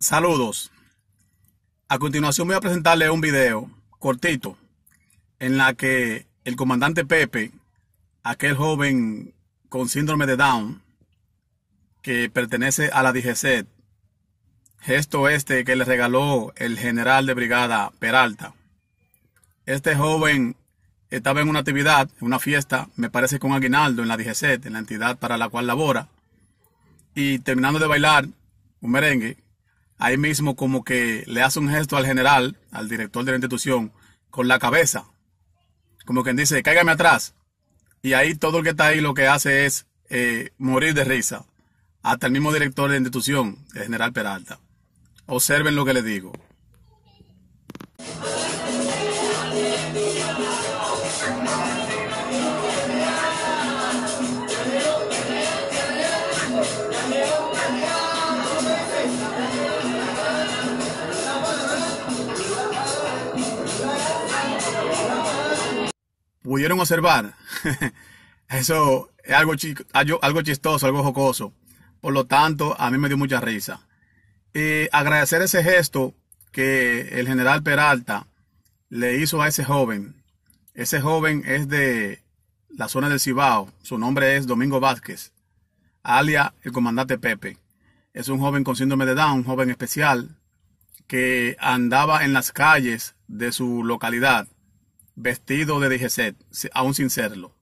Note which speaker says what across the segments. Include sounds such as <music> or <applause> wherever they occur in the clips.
Speaker 1: Saludos. A continuación voy a presentarle un video cortito en la que el comandante Pepe, aquel joven con síndrome de Down que pertenece a la DGC, gesto este que le regaló el general de brigada Peralta. Este joven estaba en una actividad, una fiesta, me parece con Aguinaldo en la DGC, en la entidad para la cual labora, y terminando de bailar un merengue, ahí mismo como que le hace un gesto al general, al director de la institución, con la cabeza. Como quien dice, cáigame atrás. Y ahí todo el que está ahí lo que hace es eh, morir de risa. Hasta el mismo director de la institución, el general Peralta. Observen lo que le digo. pudieron observar, <laughs> eso es algo, algo chistoso, algo jocoso. Por lo tanto, a mí me dio mucha risa. Y agradecer ese gesto que el general Peralta le hizo a ese joven. Ese joven es de la zona del Cibao. Su nombre es Domingo Vázquez, alias el comandante Pepe. Es un joven con síndrome de Down, un joven especial que andaba en las calles de su localidad vestido de Dijeset, aún sin serlo.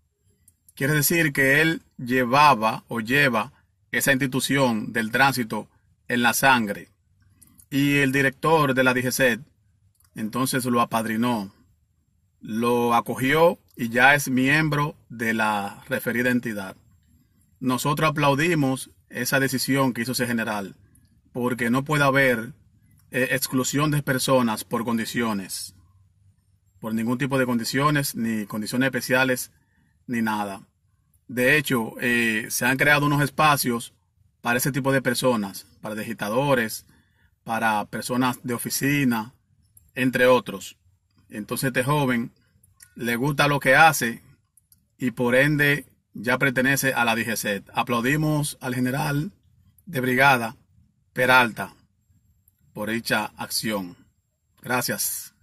Speaker 1: Quiere decir que él llevaba o lleva esa institución del tránsito en la sangre. Y el director de la DGCET entonces lo apadrinó, lo acogió y ya es miembro de la referida entidad. Nosotros aplaudimos esa decisión que hizo ese general, porque no puede haber eh, exclusión de personas por condiciones por ningún tipo de condiciones, ni condiciones especiales, ni nada. De hecho, eh, se han creado unos espacios para ese tipo de personas, para digitadores, para personas de oficina, entre otros. Entonces este joven le gusta lo que hace y por ende ya pertenece a la DGC. Aplaudimos al general de brigada Peralta por dicha acción. Gracias.